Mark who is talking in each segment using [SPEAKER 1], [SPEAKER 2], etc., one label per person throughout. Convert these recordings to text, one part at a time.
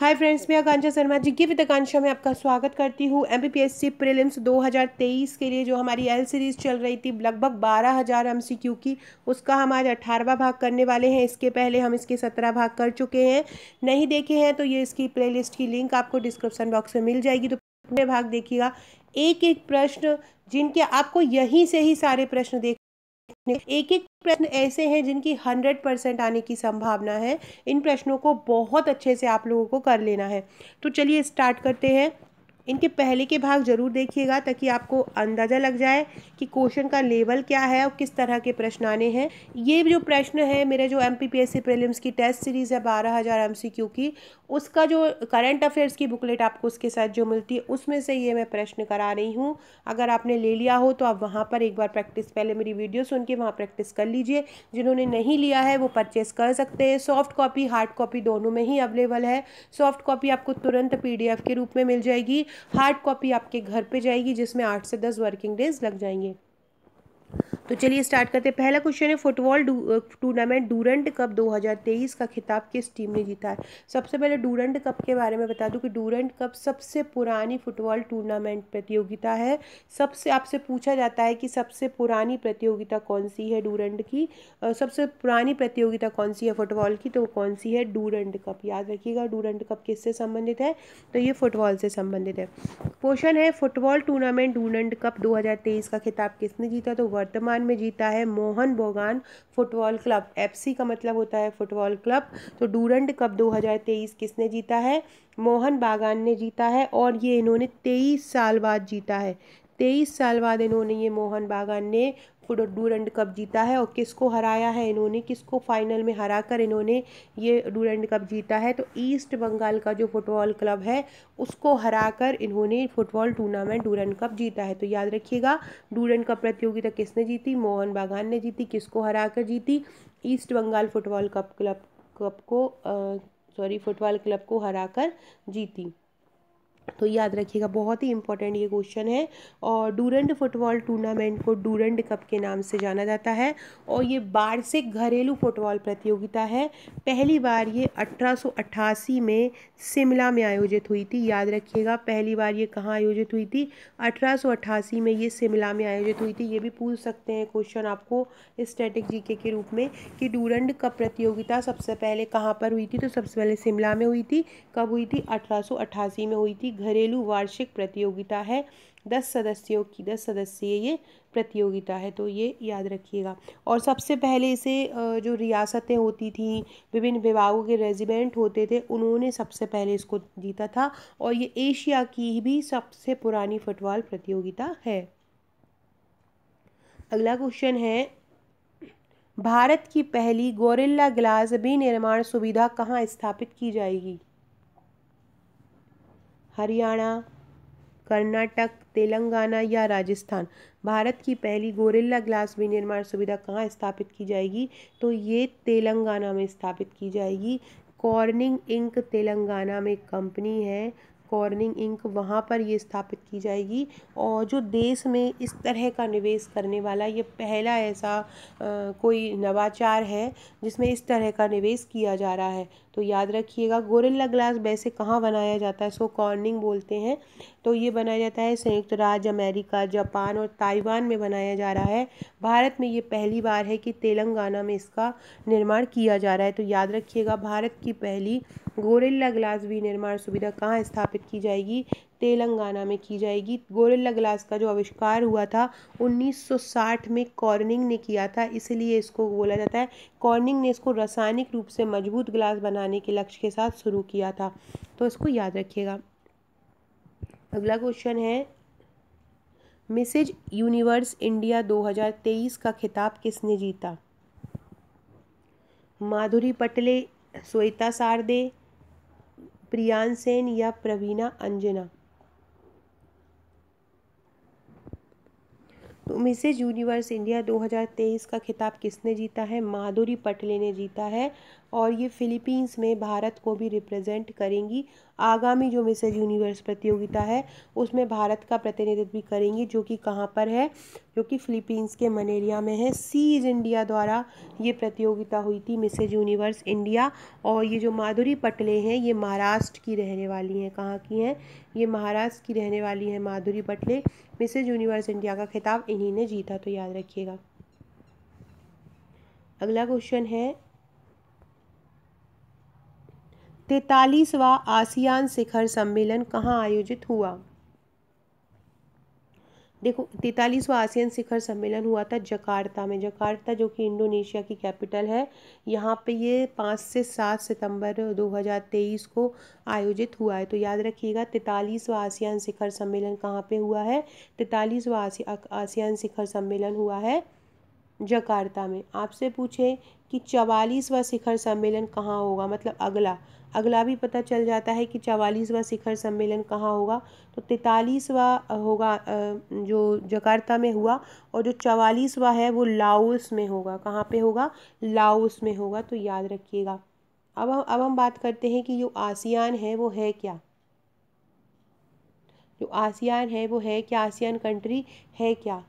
[SPEAKER 1] hi friends मैं आकांक्षा शर्मा जी गिविद आकांक्षा में आपका स्वागत करती हूँ M B P S C 2023 के लिए जो हमारी एल सीरीज़ चल रही थी लगभग बारह हज़ार एम सी क्यू की उसका हम आज अठारहवा भाग करने वाले हैं इसके पहले हम इसके सत्रह भाग कर चुके हैं नहीं देखे हैं तो ये इसकी प्ले की लिंक आपको डिस्क्रिप्सन बॉक्स में मिल जाएगी तो पूरे भाग देखिएगा एक एक प्रश्न जिनके आपको यहीं से ही सारे प्रश्न देख एक एक प्रश्न ऐसे हैं जिनकी हंड्रेड परसेंट आने की संभावना है इन प्रश्नों को बहुत अच्छे से आप लोगों को कर लेना है तो चलिए स्टार्ट करते हैं इनके पहले के भाग जरूर देखिएगा ताकि आपको अंदाज़ा लग जाए कि क्वेश्चन का लेवल क्या है और किस तरह के प्रश्न आने हैं ये जो प्रश्न है मेरे जो M P P S C की टेस्ट सीरीज़ है बारह हज़ार एम सी क्यू की उसका जो करंट अफेयर्स की बुकलेट आपको उसके साथ जो मिलती है उसमें से ये मैं प्रश्न करा रही हूँ अगर आपने ले लिया हो तो आप वहाँ पर एक बार प्रैक्टिस पहले मेरी वीडियो सुन के वहाँ प्रैक्टिस कर लीजिए जिन्होंने नहीं लिया है वो परचेस कर सकते हैं सॉफ्ट कॉपी हार्ड कॉपी दोनों में ही अवेलेबल है सॉफ्ट कॉपी आपको तुरंत पी के रूप में मिल जाएगी हार्ड कॉपी आपके घर पे जाएगी जिसमें आठ से दस वर्किंग डेज लग जाएंगे तो चलिए स्टार्ट करते हैं पहला क्वेश्चन है फुटबॉल टूर्नामेंट डूरंट कप 2023 का खिताब किस टीम ने जीता है सबसे पहले डूरंट कप के बारे में बता दूं कि डूरंट कप सबसे पुरानी फुटबॉल टूर्नामेंट प्रतियोगिता है सबसे आपसे पूछा जाता है कि सबसे पुरानी प्रतियोगिता कौन सी है डूरंट की सबसे पुरानी प्रतियोगिता कौन सी है फुटबॉल की तो कौन सी है डूरंट कप याद रखिएगा डूरंट कप किस संबंधित है तो ये फुटबॉल से संबंधित है क्वेश्चन है फुटबॉल टूर्नामेंट डूरंट कप दो का खिताब किसने जीता तो वर्तमान मैदान में जीता है Mohun Bagan football club FC का मतलब होता है फुटबॉल क्लब तो डूरंड कप 2023 किसने जीता है मोहन बागान ने जीता है और ये इन्होंने तेईस साल बाद जीता है तेईस साल बाद इन्होंने ये मोहन बागान ने डूरेंड कप जीता है और किसको हराया है इन्होंने किसको फाइनल में हरा कर इन्होंने ये डूरेंड कप जीता है तो ईस्ट बंगाल का जो फुटबॉल क्लब है उसको हरा कर इन्होंने फुटबॉल टूर्नामेंट डूरेंड कप जीता है तो याद रखिएगा डूरेंड कप प्रतियोगिता किसने जीती मोहन बागान ने जीती किसको हरा कर जीती east Bengal football cup club cup को सॉरी फुटबॉल क्लब को कर जीती तो याद रखिएगा बहुत ही इंपॉर्टेंट ये क्वेश्चन है और डूरेंड फुटबॉल टूर्नामेंट को डूरेंड कप के नाम से जाना जाता है और ये वार्षिक घरेलू फुटबॉल प्रतियोगिता है पहली बार ये अठारह में शिमला में आयोजित हुई थी याद रखिएगा पहली बार ये कहाँ आयोजित हुई थी अठारह में ये शिमला में आयोजित हुई थी ये भी पूछ सकते हैं क्वेश्चन आपको स्टैटिक जी के रूप में कि डूरंड कप प्रतियोगिता सबसे पहले कहाँ पर हुई थी तो सबसे पहले शिमला में हुई थी कब हुई थी अठारह में हुई थी घरेलू वार्षिक प्रतियोगिता है दस सदस्यों की दस सदस्यीय ये प्रतियोगिता है तो ये याद रखिएगा और सबसे पहले इसे जो रियासतें होती थी विभिन्न विभागों के रेजिमेंट होते थे उन्होंने सबसे पहले इसको जीता था और ये एशिया की भी सबसे पुरानी फुटबॉल प्रतियोगिता है अगला क्वेश्चन है भारत की पहली गोरिल्ला ग्लास विनिर्माण सुविधा कहाँ स्थापित की जाएगी हरियाणा कर्नाटक तेलंगाना या राजस्थान भारत की पहली गोरिल्ला ग्लास विनिर्माण सुविधा कहाँ स्थापित की जाएगी तो ये तेलंगाना में स्थापित की जाएगी कॉर्निंग इंक तेलंगाना में कंपनी है कॉर्निंग इंक वहाँ पर ये स्थापित की जाएगी और जो देश में इस तरह का निवेश करने वाला ये पहला ऐसा आ, कोई नवाचार है जिसमें इस तरह का निवेश किया जा रहा है तो याद रखिएगा गोरिल्ला ग्लास वैसे कहाँ बनाया जाता है इसको कॉर्निंग बोलते हैं तो ये बनाया जाता है संयुक्त राज्य अमेरिका जापान और ताइवान में बनाया जा रहा है भारत में ये पहली बार है कि तेलंगाना में इसका निर्माण किया जा रहा है तो याद रखिएगा भारत की पहली गोरेला ग्लास भी निर्माण सुविधा कहाँ स्थापित की जाएगी तेलंगाना में की जाएगी गोरेला ग्लास का जो आविष्कार हुआ था 1960 में कॉर्निंग ने किया था इसलिए इसको बोला जाता है कॉर्निंग ने इसको रासायनिक रूप से मजबूत ग्लास बनाने के लक्ष्य के साथ शुरू किया था तो इसको याद रखिएगा अगला क्वेश्चन है मिसेज यूनिवर्स इंडिया 2023 का खिताब किसने जीता माधुरी पटले श्वेता सारदे प्रियान सेन या प्रवीणा अंजना तो मिसेज यूनिवर्स इंडिया 2023 का खिताब किसने जीता है माधुरी पटले ने जीता है और ये फ़िलीपींस में भारत को भी रिप्रेजेंट करेंगी आगामी जो मिसेज यूनिवर्स प्रतियोगिता है उसमें भारत का प्रतिनिधित्व भी करेंगी जो कि कहाँ पर है जो कि फ़िलीपींस के मनेरिया में है सीज इंडिया द्वारा ये प्रतियोगिता हुई थी मिसेज यूनिवर्स इंडिया और ये जो माधुरी पटले हैं ये महाराष्ट्र की रहने वाली हैं कहाँ की हैं ये महाराष्ट्र की रहने वाली हैं Madhuri Patle Mrs universe India का खिताब इन्हीं ने जीता तो याद रखिएगा अगला क्वेश्चन है तैतालीसवा आसियान शिखर सम्मेलन कहाँ आयोजित हुआ देखो तैतालीसवा आसियान शिखर सम्मेलन हुआ था जकार्ता में जकार्ता जो कि इंडोनेशिया की कैपिटल है यहाँ पे ये पाँच से सात सितंबर 2023 को आयोजित हुआ है तो याद रखिएगा तैतालीसवा आसियान शिखर सम्मेलन कहाँ पे हुआ है तैतालीसवा आसियान शिखर सम्मेलन हुआ है जकार्ता में आपसे पूछे कि चवालीसवा शिखर सम्मेलन कहाँ होगा मतलब अगला अगला भी पता चल जाता है कि चवालीसवा शिखर सम्मेलन कहाँ होगा तो तैतालीसवा होगा जो जकार्ता में हुआ और जो चवालीसवा है वो लाओस में होगा कहाँ पे होगा लाओस में होगा तो याद रखिएगा अब हम अब हम बात करते हैं कि जो आसियान है वो है क्या जो आसियान है वो है क्या आसियान कंट्री है क्या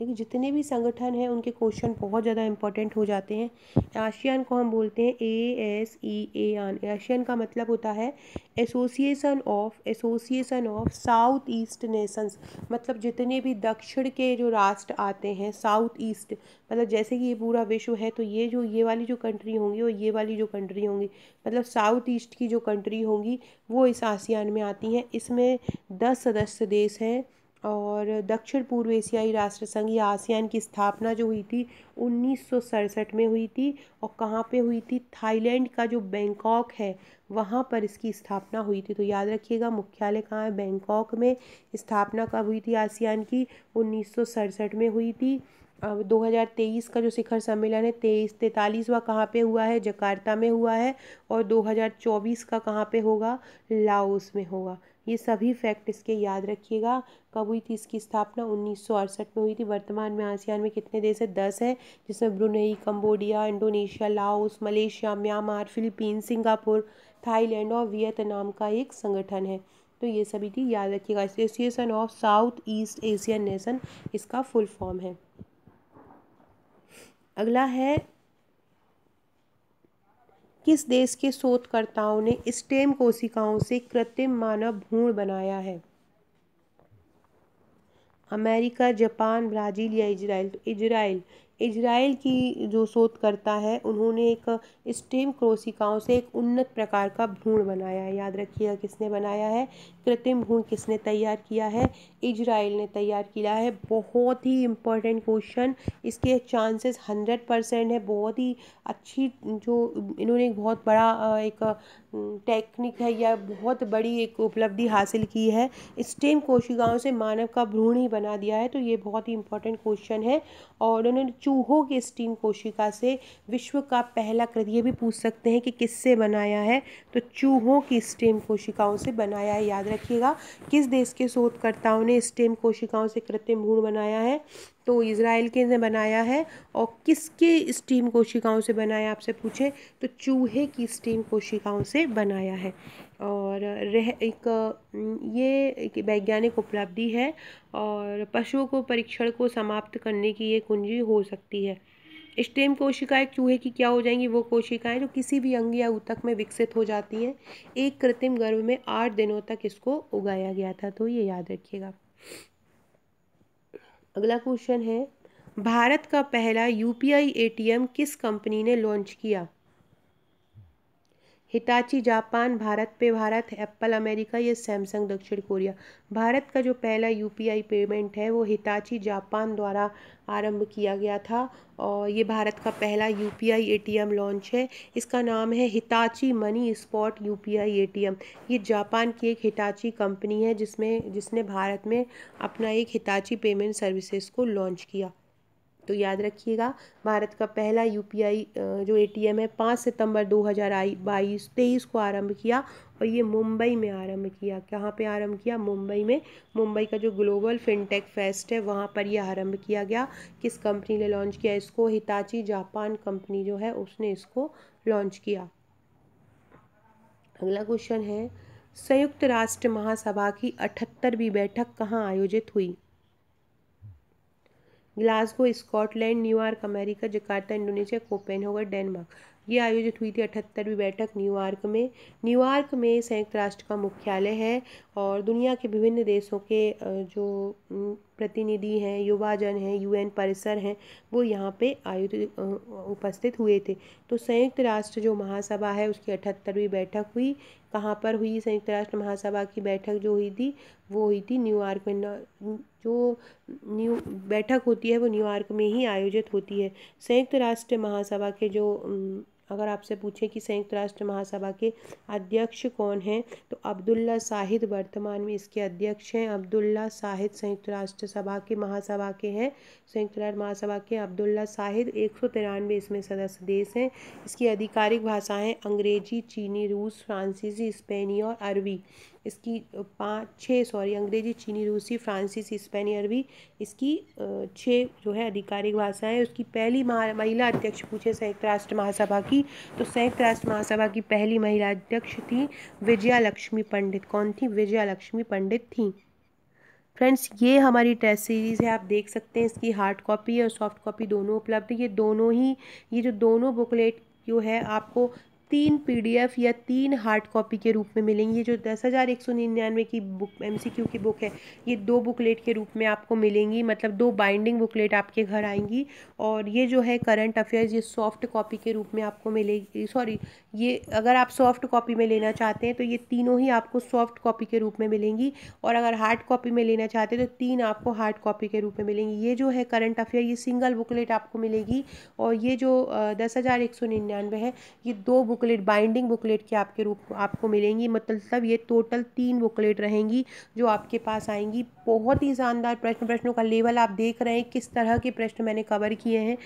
[SPEAKER 1] देखिए जितने भी संगठन हैं उनके क्वेश्चन बहुत ज़्यादा इंपॉर्टेंट हो जाते हैं आशियान को हम बोलते हैं ए एस ई e, ए आन एशियन का मतलब होता है association of association of south east nations मतलब जितने भी दक्षिण के जो राष्ट्र आते हैं साउथ ईस्ट मतलब जैसे कि ये पूरा विश्व है तो ये जो ये वाली जो कंट्री होंगी और ये वाली जो कंट्री होंगी मतलब साउथ ईस्ट की जो कंट्री होंगी वो इस आसियान में आती हैं इसमें दस सदस्य देश हैं और दक्षिण पूर्व एशियाई राष्ट्र संघ या आसियान की स्थापना जो हुई थी उन्नीस में हुई थी और कहाँ पे हुई थी थाईलैंड का जो बैंकॉक है वहाँ पर इसकी स्थापना हुई थी तो याद रखिएगा मुख्यालय कहाँ है बैंकॉक में स्थापना कब हुई थी आसियान की उन्नीस में हुई थी अब 2023 का जो शिखर सम्मेलन है तेईस तैतालीसवा कहाँ पे हुआ है जकार्ता में हुआ है और 2024 का कहाँ पे होगा लाओस में होगा ये सभी फैक्ट इसके याद रखिएगा कब हुई थी इसकी स्थापना उन्नीस में हुई थी वर्तमान में आसियान में कितने देश है दस है जिसमें Brunei Cambodia Indonesia Laos Malaysia Myanmar Philippines Singapore Thailand और वियतनाम का एक संगठन है तो ये सभी थी याद रखिएगा association of south east Asian nation इसका फुल फॉर्म है अगला है किस देश के शोधकर्ताओं ने स्टेम कोशिकाओं से कृत्रिम मानव भूण बनाया है अमेरिका जापान ब्राज़ील या इजराइल तो इजराइल इजराइल की जो शोधकर्ता है उन्होंने एक स्टेम क्रोसिकाओं से एक उन्नत प्रकार का भ्रूण बनाया है याद रखिएगा किसने बनाया है कृत्रिम भ्रूण किसने तैयार किया है इजराइल ने तैयार किया है बहुत ही इम्पोर्टेंट क्वेश्चन इसके चांसेस हंड्रेड परसेंट है बहुत ही अच्छी जो इन्होंने एक बहुत बड़ा एक टेक्निक है या बहुत बड़ी एक उपलब्धि हासिल की है स्टेम कोशिकाओं से मानव का भ्रूण ही बना दिया है तो ये बहुत ही इंपॉर्टेंट क्वेश्चन है और उन्होंने चूहों की स्टीम कोशिका से विश्व का पहला कृत ये भी पूछ सकते हैं कि किससे बनाया है तो चूहों की स्टेम कोशिकाओं से बनाया है याद रखिएगा किस देश के शोधकर्ताओं ने स्टेम कोशिकाओं से कृत्रिम भ्रूण बनाया है तो इसराइल के ने बनाया है और किसके स्टीम कोशिकाओं से बनाया आपसे पूछें तो चूहे की स्टीम कोशिकाओं से बनाया है और रह एक ये एक वैज्ञानिक उपलब्धि है और पशुओं को परीक्षण को समाप्त करने की ये कुंजी हो सकती है स्टेम कोशिकाएं चूहे की क्या हो जाएंगी वो कोशिकाएं जो किसी भी अंग या ऊतक में विकसित हो जाती हैं एक कृत्रिम गर्भ में आठ दिनों तक इसको उगाया गया था तो ये याद रखिएगा अगला क्वेश्चन है भारत का पहला यूपीआई एटीएम किस कंपनी ने लॉन्च किया Hitachi Japan BharatPe Bharat Apple America या सैमसंग दक्षिण कोरिया भारत का जो पहला यूपीआई पेमेंट है वो हिताची जापान द्वारा आरंभ किया गया था और ये भारत का पहला यूपीआई एटीएम लॉन्च है इसका नाम है Hitachi money spot UPI ATM ये जापान की एक हिताची कंपनी है जिसमें जिसने भारत में अपना एक हिताची पेमेंट सर्विसेज को लॉन्च किया तो याद रखिएगा भारत का पहला यूपीआई जो एटीएम है पाँच सितंबर दो तेईस को आरंभ किया और ये मुंबई में आरंभ किया कहाँ पे आरंभ किया मुंबई में मुंबई का जो ग्लोबल फिनटेक फेस्ट है वहाँ पर यह आरंभ किया गया किस कंपनी ने लॉन्च किया इसको हिताची जापान कंपनी जो है उसने इसको लॉन्च किया अगला क्वेश्चन है संयुक्त राष्ट्र महासभा की अठहत्तरवीं बैठक कहाँ आयोजित हुई Glasgow Scotland New York America Jakarta Indonesia होगा डेनमार्क ये आयोजित हुई थी अठहत्तरवीं बैठक न्यूयॉर्क में न्यूयॉर्क में संयुक्त राष्ट्र का मुख्यालय है और दुनिया के विभिन्न देशों के जो प्रतिनिधि हैं युवाजन हैं यूएन परिसर हैं वो यहाँ पे आयोजित उपस्थित हुए थे तो संयुक्त राष्ट्र जो महासभा है उसकी अठहत्तरवीं बैठक हुई कहाँ पर हुई संयुक्त राष्ट्र महासभा की बैठक जो हुई थी वो हुई थी न्यूयॉर्क में जो न्यू बैठक होती है वो न्यूयॉर्क में ही आयोजित होती है संयुक्त राष्ट्र महासभा के जो अगर आपसे पूछे कि संयुक्त राष्ट्र महासभा के अध्यक्ष कौन हैं तो अब्दुल्ला साहिद वर्तमान में इसके अध्यक्ष हैं अब्दुल्ला साहिद संयुक्त राष्ट्र सभा के महासभा के हैं संयुक्त राष्ट्र महासभा के अब्दुल्ला साहिद एक सौ तिरानवे इसमें सदस्य देश हैं इसकी आधिकारिक भाषाएँ अंग्रेजी चीनी रूस फ्रांसीसी स्पेनी और अरबी इसकी पाँच छः सॉरी अंग्रेजी चीनी रूसी फ्रांसीसी स्पेनी अरबी इसकी छः जो है आधिकारिक भाषाएं उसकी पहली महिला अध्यक्ष पूछे संयुक्त राष्ट्र महासभा की तो संयुक्त राष्ट्र महासभा की पहली महिला अध्यक्ष थी विजया लक्ष्मी पंडित कौन थी विजया लक्ष्मी पंडित थी फ्रेंड्स ये हमारी टेस्ट सीरीज़ है आप देख सकते हैं इसकी हार्ड कॉपी और सॉफ्ट कॉपी दोनों उपलब्ध ये दोनों ही ये जो दोनों बुकलेट जो है आपको तीन पीडीएफ या तीन हार्ड कॉपी के रूप में मिलेंगी ये जो दस हज़ार एक सौ निन्यानवे की बुक एमसीक्यू की बुक है ये दो बुकलेट के रूप में आपको मिलेंगी मतलब दो बाइंडिंग बुकलेट आपके घर आएंगी और ये जो है करंट अफेयर्स ये सॉफ्ट कॉपी के रूप में आपको मिलेगी सॉरी ये अगर आप सॉफ्ट कॉपी में लेना चाहते हैं तो ये तीनों ही आपको सॉफ्ट कॉपी के रूप में मिलेंगी और अगर हार्ड कॉपी में लेना चाहते हैं तो तीन आपको हार्ड कॉपी के रूप में मिलेंगी ये जो है करंट अफेयर ये सिंगल बुकलेट आपको मिलेगी और ये जो दस हज़ार एक सौ निन्यानवे है ये दो बुक बुकलेट बाइंडिंग बुकलेट की आपके रूप आपको मिलेंगी मतलब ये टोटल तीन बुकलेट रहेंगी जो आपके पास आएंगी बहुत ही शानदार प्रश्न प्रश्नों का लेवल आप देख रहे हैं किस तरह के प्रश्न मैंने कवर किए हैं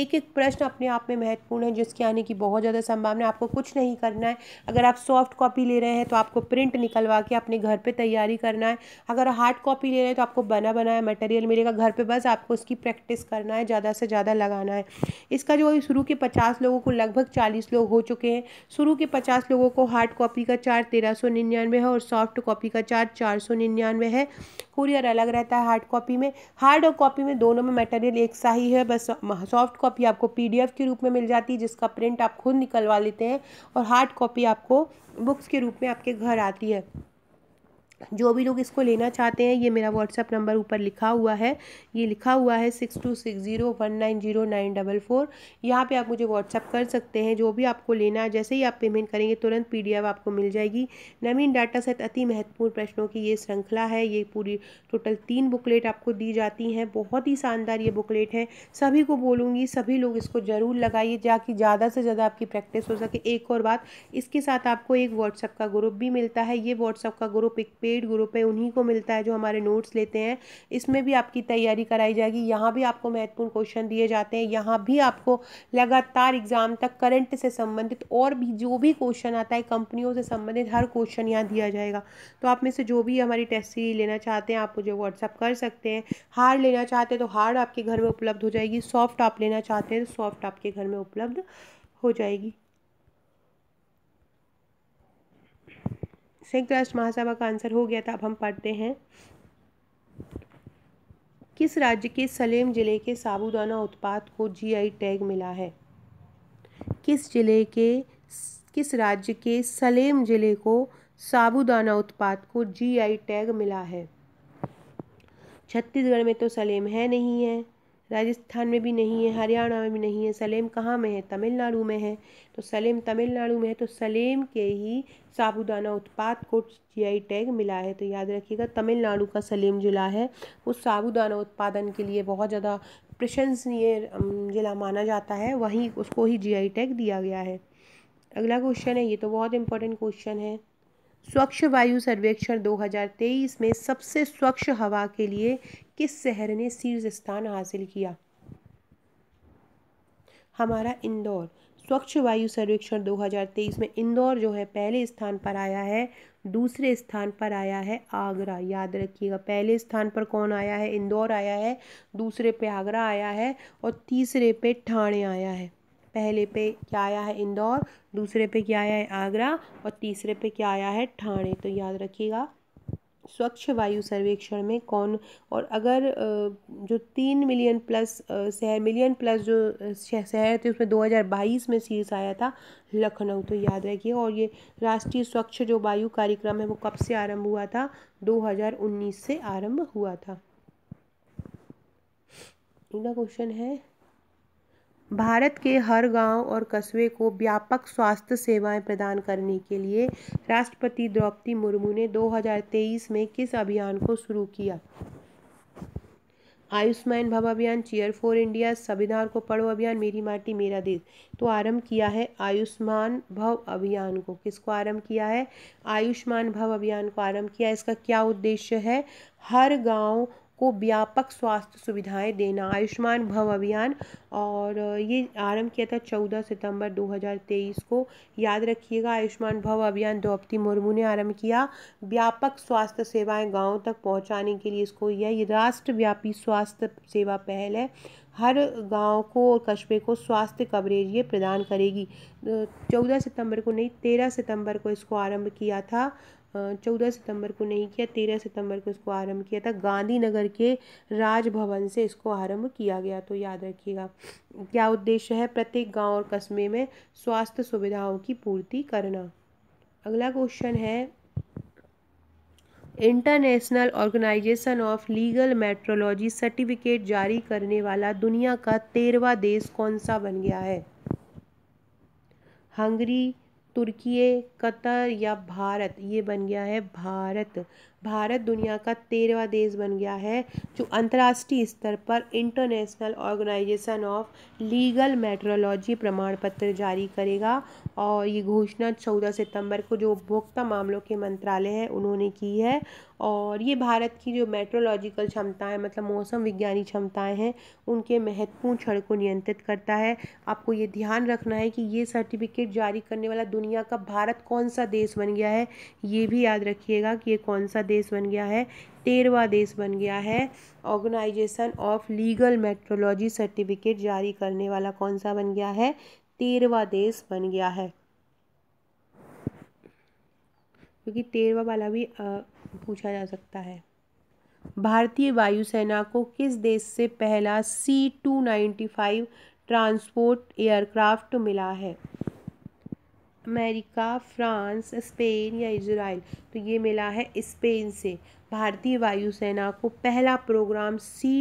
[SPEAKER 1] एक एक प्रश्न अपने आप में महत्वपूर्ण है जिसके आने की बहुत ज़्यादा संभावना है आपको कुछ नहीं करना है अगर आप सॉफ्ट कॉपी ले रहे हैं तो आपको प्रिंट निकलवा के अपने घर पर तैयारी करना है अगर हार्ड कॉपी ले रहे हैं तो आपको बना बनाया मटेरियल मिलेगा घर पर बस आपको उसकी प्रैक्टिस करना है ज़्यादा से ज़्यादा लगाना है इसका जो शुरू के पचास लोगों को लगभग चालीस लोग हो चुके हैं शुरू के पचास लोगों को हार्ड कॉपी का चार्ज तेरह सौ निन्यानवे है और सॉफ्ट कॉपी का चार्ज चार सौ निन्यानवे है कुरियर अलग रहता है हार्ड कॉपी में हार्ड और कॉपी में दोनों में मटेरियल एक सा ही है बस सॉफ्ट कॉपी आपको पीडीएफ के रूप में मिल जाती है जिसका प्रिंट आप खुद निकलवा लेते हैं और हार्ड कॉपी आपको बुक्स के रूप में आपके घर आती है जो भी लोग इसको लेना चाहते हैं ये मेरा व्हाट्सअप नंबर ऊपर लिखा हुआ है ये लिखा हुआ है six two six zero one nine zero nine double four यहाँ पर आप मुझे व्हाट्सअप कर सकते हैं जो भी आपको लेना है जैसे ही आप पेमेंट करेंगे तुरंत पी आपको मिल जाएगी नवीन डाटा सेट अति महत्वपूर्ण प्रश्नों की ये श्रृंखला है ये पूरी टोटल तीन बुकलेट आपको दी जाती हैं बहुत ही शानदार ये बुकलेट है सभी को बोलूँगी सभी लोग इसको ज़रूर लगाइए ताकि ज़्यादा से ज़्यादा आपकी प्रैक्टिस हो सके एक और बात इसके साथ आपको एक व्हाट्सअप का ग्रुप भी मिलता है ये व्हाट्सअप का ग्रुप एक पेड पेड ग्रुप है उन्हीं को मिलता है जो हमारे नोट्स लेते हैं इसमें भी आपकी तैयारी कराई जाएगी यहाँ भी आपको महत्वपूर्ण क्वेश्चन दिए जाते हैं यहाँ भी आपको लगातार एग्जाम तक करंट से संबंधित और भी जो भी क्वेश्चन आता है कंपनियों से संबंधित हर क्वेश्चन यहाँ दिया जाएगा तो आप में से जो भी हमारी टेस्ट सीरीज लेना चाहते हैं आप मुझे व्हाट्सअप कर सकते हैं हार्ड लेना चाहते हैं तो हार्ड आपके घर में उपलब्ध हो जाएगी सॉफ्ट आप लेना चाहते हैं तो सॉफ्ट आपके घर में उपलब्ध हो जाएगी संयुक्त राष्ट्र महासभा का आंसर हो गया था अब हम पढ़ते हैं किस राज्य के सलेम जिले के साबूदाना उत्पाद को जीआई टैग मिला है किस जिले के किस राज्य के सलेम जिले को साबूदाना उत्पाद को जीआई टैग मिला है छत्तीसगढ़ में तो सलेम है नहीं है राजस्थान में भी नहीं है हरियाणा में भी नहीं है सलेम कहाँ में है तमिलनाडु में है तो सलेम तमिलनाडु में है तो सलेम के ही साबुदाना उत्पाद को जीआई टैग मिला है तो याद रखिएगा तमिलनाडु का सलेम ज़िला है उस साबुदाना उत्पादन के लिए बहुत ज़्यादा प्रशंसनीय ज़िला माना जाता है वहीं उसको ही जीआई टैग दिया गया है अगला क्वेश्चन है ये तो बहुत इंपॉर्टेंट क्वेश्चन है स्वच्छ वायु सर्वेक्षण 2023 में सबसे स्वच्छ हवा के लिए किस शहर ने शीर्ष स्थान हासिल किया हमारा इंदौर स्वच्छ वायु सर्वेक्षण 2023 में इंदौर जो है पहले स्थान पर आया है दूसरे स्थान पर आया है आगरा याद रखिएगा पहले स्थान पर कौन आया है इंदौर आया है दूसरे पे आगरा आया है और तीसरे पे ठाणे आया है पहले पे क्या आया है इंदौर दूसरे पे क्या आया है आगरा और तीसरे पे क्या आया है ठाणे तो याद रखिएगा स्वच्छ वायु सर्वेक्षण में कौन और अगर जो तीन मिलियन प्लस शहर मिलियन प्लस जो शहर थे उसमें 2022 में शीर्ष आया था लखनऊ तो याद रखिए और ये राष्ट्रीय स्वच्छ जो वायु कार्यक्रम है वो कब से आरंभ हुआ था 2019 से आरंभ हुआ था अगला क्वेश्चन है भारत के हर गांव और कस्बे को व्यापक स्वास्थ्य सेवाएं प्रदान करने के लिए राष्ट्रपति द्रौपदी मुर्मू ने 2023 में किस अभियान को शुरू किया आयुष्मान भव अभियान चेयर फॉर इंडिया संविधान को पढ़ो अभियान मेरी माटी मेरा देश तो आरंभ किया है आयुष्मान भव अभियान को किसको आरंभ किया है आयुष्मान भव अभियान को आरंभ किया इसका क्या उद्देश्य है हर गांव को व्यापक स्वास्थ्य सुविधाएं देना आयुष्मान भव अभियान और ये आरंभ किया था 14 सितंबर 2023 को याद रखिएगा आयुष्मान भव अभियान द्रौपदी मुर्मू ने आरंभ किया व्यापक स्वास्थ्य सेवाएं गाँव तक पहुँचाने के लिए इसको यह राष्ट्रव्यापी स्वास्थ्य सेवा पहल है हर गांव को और कस्बे को स्वास्थ्य कवरेज ये प्रदान करेगी चौदह सितंबर को नहीं तेरह सितंबर को इसको आरंभ किया था चौदह सितंबर को नहीं किया तेरह सितंबर को इसको आरंभ किया था गांधीनगर के राजभवन से इसको आरंभ किया गया तो याद रखिएगा क्या उद्देश्य है प्रत्येक गांव और कस्बे में स्वास्थ्य सुविधाओं की पूर्ति करना अगला क्वेश्चन है international organisation of legal metrology certificate जारी करने वाला दुनिया का तेरवा देश कौन सा बन गया है हंगरी तुर्की कतर या भारत ये बन गया है भारत भारत दुनिया का तेरहवा देश बन गया है जो अंतर्राष्ट्रीय स्तर पर international organisation of legal metrology प्रमाण पत्र जारी करेगा और ये घोषणा चौदह सितंबर को जो उपभोक्ता मामलों के मंत्रालय है उन्होंने की है और ये भारत की जो मेट्रोलॉजिकल क्षमताएँ मतलब मौसम विज्ञानी क्षमताएँ हैं उनके महत्वपूर्ण क्षण को नियंत्रित करता है आपको ये ध्यान रखना है कि ये सर्टिफिकेट जारी करने वाला दुनिया का भारत कौन सा देश बन गया है ये भी याद रखिएगा कि ये कौन सा देश बन गया है तेरवा देश बन गया है organisation of legal metrology certificate जारी करने वाला कौन सा बन गया है तेरवा देश बन गया है क्योंकि तेरवा वाला भी पूछा जा सकता है भारतीय वायुसेना को किस देश से पहला C two ninety five transport aircraft मिला है अमेरिका फ्रांस स्पेन या इजराइल तो ये मिला है स्पेन से भारतीय वायुसेना को पहला प्रोग्राम सी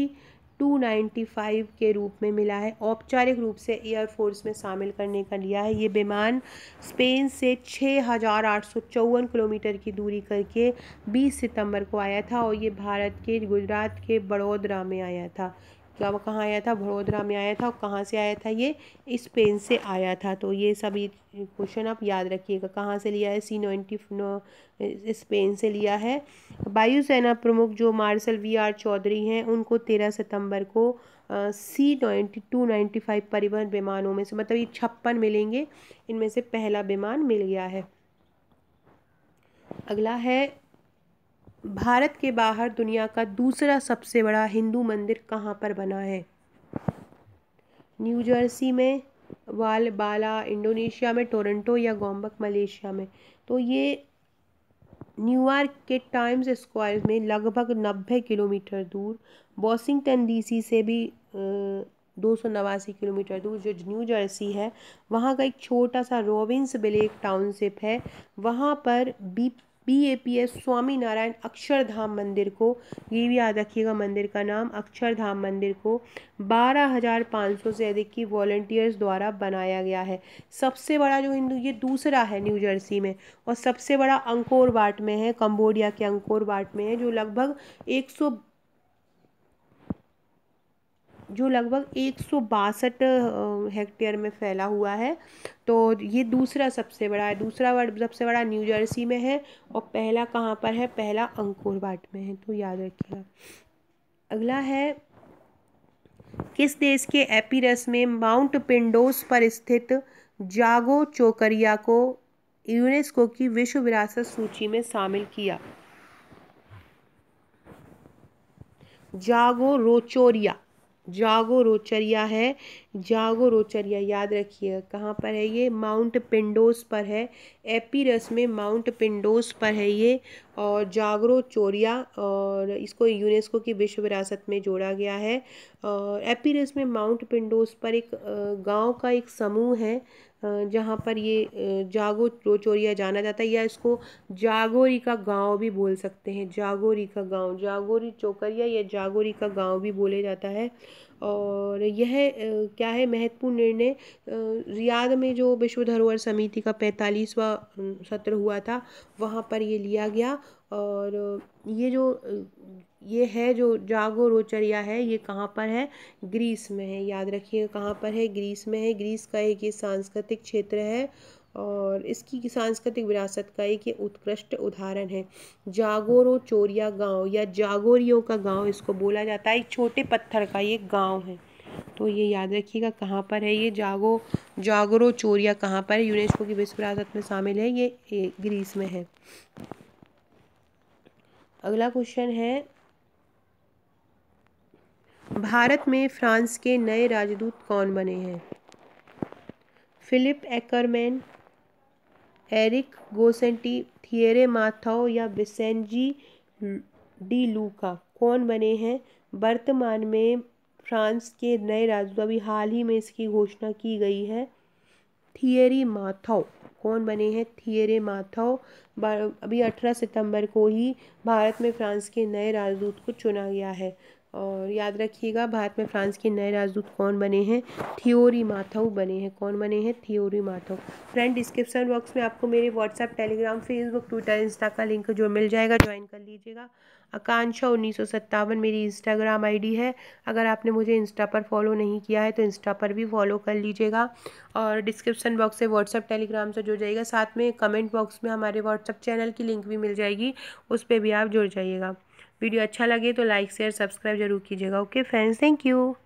[SPEAKER 1] 295 के रूप में मिला है औपचारिक रूप से एयरफोर्स में शामिल करने का लिया है ये विमान स्पेन से छः किलोमीटर की दूरी करके 20 सितंबर को आया था और ये भारत के गुजरात के बड़ोदरा में आया था कब कहाँ आया था बड़ोदरा में आया था और कहाँ से आया था ये स्पेन से आया था तो ये सभी क्वेश्चन आप याद रखिएगा कहाँ से लिया है सी नाइन्टी स्पेन से लिया है वायुसेना प्रमुख जो मार्शल वी आर चौधरी हैं उनको तेरह सितंबर को C ninety two ninety five परिवहन विमानों में से मतलब ये छप्पन मिलेंगे इनमें से पहला विमान मिल गया है अगला है भारत के बाहर दुनिया का दूसरा सबसे बड़ा हिंदू मंदिर कहाँ पर बना है न्यू जर्सी में वाल बाला इंडोनेशिया में टोरंटो या गोम्बक मलेशिया में तो ये न्यूयॉर्क के टाइम्स स्क्वायर में लगभग नब्बे किलोमीटर दूर वॉशिंगटन डीसी से भी दो सौ नवासी किलोमीटर दूर जो न्यू जर्सी है वहाँ का एक छोटा सा रॉबिन्स बिले एक टाउनशिप है वहाँ पर B B A P S Swaminarayan Akshardham मंदिर को ये भी याद रखिएगा मंदिर का नाम अक्षरधाम मंदिर को बारह हज़ार पाँच सौ से अधिक की वॉल्टियर्स द्वारा बनाया गया है सबसे बड़ा जो हिंदू ये दूसरा है न्यू जर्सी में और सबसे बड़ा अंकोर वाट में है कम्बोडिया के अंकोर वाट में है जो लगभग एक सौ जो लगभग एक हेक्टेयर में फैला हुआ है तो ये दूसरा सबसे बड़ा है दूसरा वर्ड सबसे बड़ा न्यू जर्सी में है और पहला कहाँ पर है पहला अंकुरवाट में है तो याद रखिएगा अगला है किस देश के एपीरस में माउंट पिंडोस पर स्थित जागो चोकरिया को यूनेस्को की विश्व विरासत सूची में शामिल किया जागो रोचोरिया जागो रोचर्या है जागोरोचरिया याद रखिए कहाँ पर है ये माउंट पिंडोस पर है एपीरस में माउंट पिंडोस पर है ये और जागरो चोरिया और इसको यूनेस्को की विश्व विरासत में जोड़ा गया है और एपीरस में माउंट पिंडोस पर एक गांव का एक समूह है जहाँ पर ये जागो रोचोरिया जाना जाता है या इसको जागोरी का गांव भी बोल सकते हैं जागोरी का गांव जागोरी चोकरिया या जागोरी का गांव भी बोले जाता है और यह क्या है महत्वपूर्ण निर्णय रियाद में जो विश्व धरोहर समिति का पैंतालीसवा सत्र हुआ था वहाँ पर ये लिया गया और ये जो ये है जो जागो रोचरिया है ये कहाँ पर है ग्रीस में है याद रखिए कहाँ पर है ग्रीस में है ग्रीस का एक ये सांस्कृतिक क्षेत्र है और इसकी सांस्कृतिक विरासत का एक ये उत्कृष्ट उदाहरण है जागोरो चोरिया गांव या जागोरियों का गांव इसको बोला जाता है एक छोटे पत्थर का ये गांव है तो ये याद रखिएगा कहाँ पर है ये जागो जागोरो चोरिया कहाँ पर है यूनेस्को की विश्व विरासत में शामिल है ये ग्रीस में है अगला क्वेश्चन है भारत में फ्रांस के नए राजदूत कौन बने हैं Philip Ackerman Eric Garcetti Thierry Mathou या विसेंजी डी लूका कौन बने हैं वर्तमान में फ्रांस के नए राजदूत अभी हाल ही में इसकी घोषणा की गई है थियरी माथाओ कौन बने हैं थियरे माथाओ अभी अठारह सितंबर को ही भारत में फ्रांस के नए राजदूत को चुना गया है और याद रखिएगा भारत में फ्रांस के नए राजदूत कौन बने हैं थियोरी माथव बने हैं कौन बने हैं Thierry Mathou friend description box में आपको मेरे WhatsApp Telegram Facebook Twitter Insta का लिंक जो मिल जाएगा ज्वाइन कर लीजिएगा आकांक्षा उन्नीस सौ सत्तावन मेरी इंस्टाग्राम आईडी है अगर आपने मुझे इंस्टा पर फॉलो नहीं किया है तो इंस्टा पर भी फॉलो कर लीजिएगा और डिस्क्रिप्शन बॉक्स से व्हाट्सअप टेलीग्राम से जुड़ जाइएगा साथ में कमेंट बॉक्स में हमारे व्हाट्सअप चैनल की लिंक भी मिल जाएगी उस पर भी आप जुड़ जाइएगा वीडियो अच्छा लगे तो लाइक शेयर सब्सक्राइब जरूर कीजिएगा ओके फ्रेंड्स थैंक यू